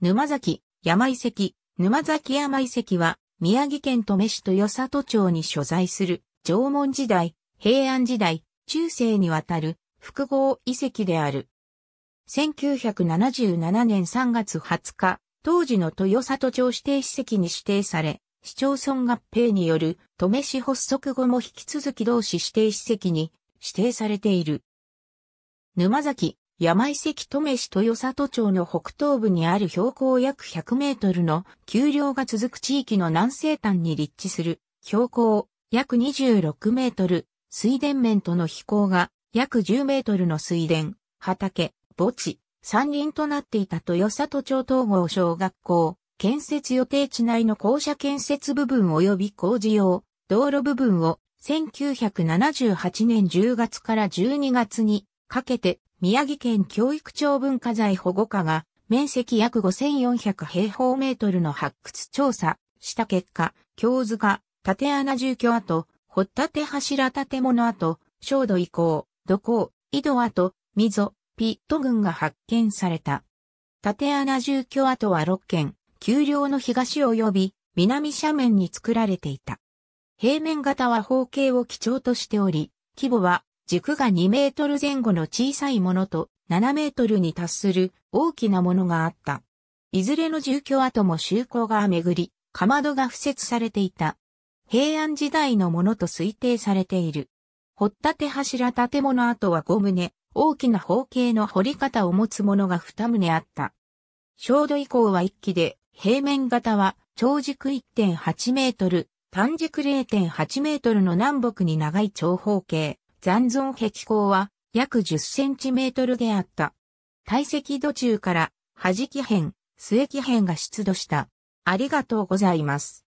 沼崎、山遺跡、沼崎山遺跡は、宮城県登米市豊里町に所在する、縄文時代、平安時代、中世にわたる、複合遺跡である。1977年3月20日、当時の豊里町指定史跡に指定され、市町村合併による、登米市発足後も引き続き同市指定史跡に指定されている。沼崎、山関跡米市豊里町の北東部にある標高約100メートルの丘陵が続く地域の南西端に立地する標高約26メートル水田面との飛行が約10メートルの水田、畑、墓地、山林となっていた豊里町統合小学校、建設予定地内の校舎建設部分及び工事用、道路部分を1978年10月から12月にかけて宮城県教育庁文化財保護課が、面積約5400平方メートルの発掘調査した結果、京塚、縦穴住居跡、掘立柱建物跡、小土遺構、土工、井戸跡、溝、ピット群が発見された。縦穴住居跡は6軒、丘陵の東及び南斜面に作られていた。平面型は方形を基調としており、規模は軸が2メートル前後の小さいものと7メートルに達する大きなものがあった。いずれの住居跡も周行が巡り、かまどが付設されていた。平安時代のものと推定されている。掘った手柱建物跡は5棟、大きな方形の掘り方を持つものが2棟あった。小土以降は1基で、平面型は長軸1.8メートル、短軸0.8メートルの南北に長い長方形。残存壁高は約10センチメートルであった。堆積土中から、弾き辺、末木辺が出土した。ありがとうございます。